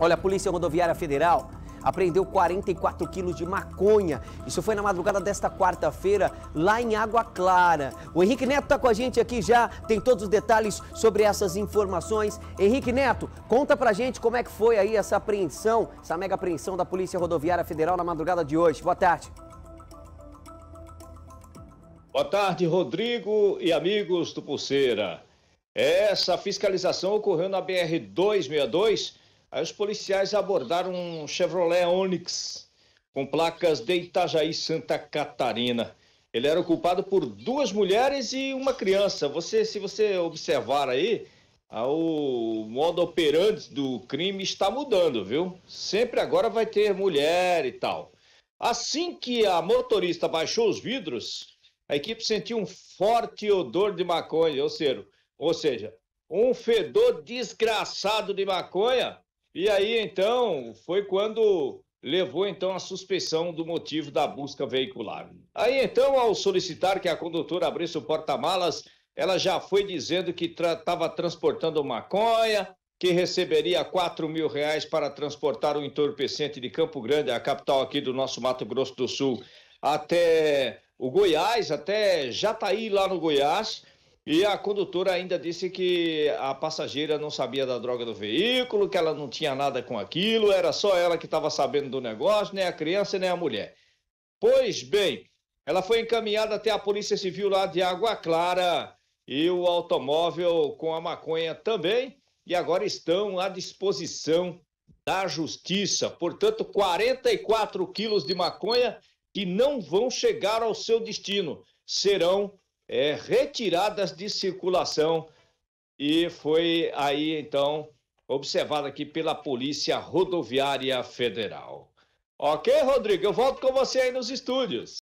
Olha, a Polícia Rodoviária Federal apreendeu 44 quilos de maconha. Isso foi na madrugada desta quarta-feira, lá em Água Clara. O Henrique Neto está com a gente aqui já, tem todos os detalhes sobre essas informações. Henrique Neto, conta pra gente como é que foi aí essa apreensão, essa mega apreensão da Polícia Rodoviária Federal na madrugada de hoje. Boa tarde. Boa tarde, Rodrigo e amigos do Pulseira. Essa fiscalização ocorreu na BR 262 Aí os policiais abordaram um Chevrolet Onix com placas de Itajaí, Santa Catarina. Ele era culpado por duas mulheres e uma criança. Você, se você observar aí, ah, o modo operante do crime está mudando, viu? Sempre agora vai ter mulher e tal. Assim que a motorista baixou os vidros, a equipe sentiu um forte odor de maconha, ou seja, ou seja um fedor desgraçado de maconha e aí, então, foi quando levou então a suspeição do motivo da busca veicular. Aí então, ao solicitar que a condutora abrisse o porta-malas, ela já foi dizendo que estava tra transportando maconha, que receberia 4 mil reais para transportar o um entorpecente de Campo Grande, a capital aqui do nosso Mato Grosso do Sul, até o Goiás, até Jataí, lá no Goiás, e a condutora ainda disse que a passageira não sabia da droga do veículo, que ela não tinha nada com aquilo, era só ela que estava sabendo do negócio, nem a criança, nem a mulher. Pois bem, ela foi encaminhada até a Polícia Civil lá de Água Clara e o automóvel com a maconha também, e agora estão à disposição da Justiça. Portanto, 44 quilos de maconha que não vão chegar ao seu destino serão é, retiradas de circulação e foi aí então observado aqui pela Polícia Rodoviária Federal. Ok, Rodrigo, eu volto com você aí nos estúdios.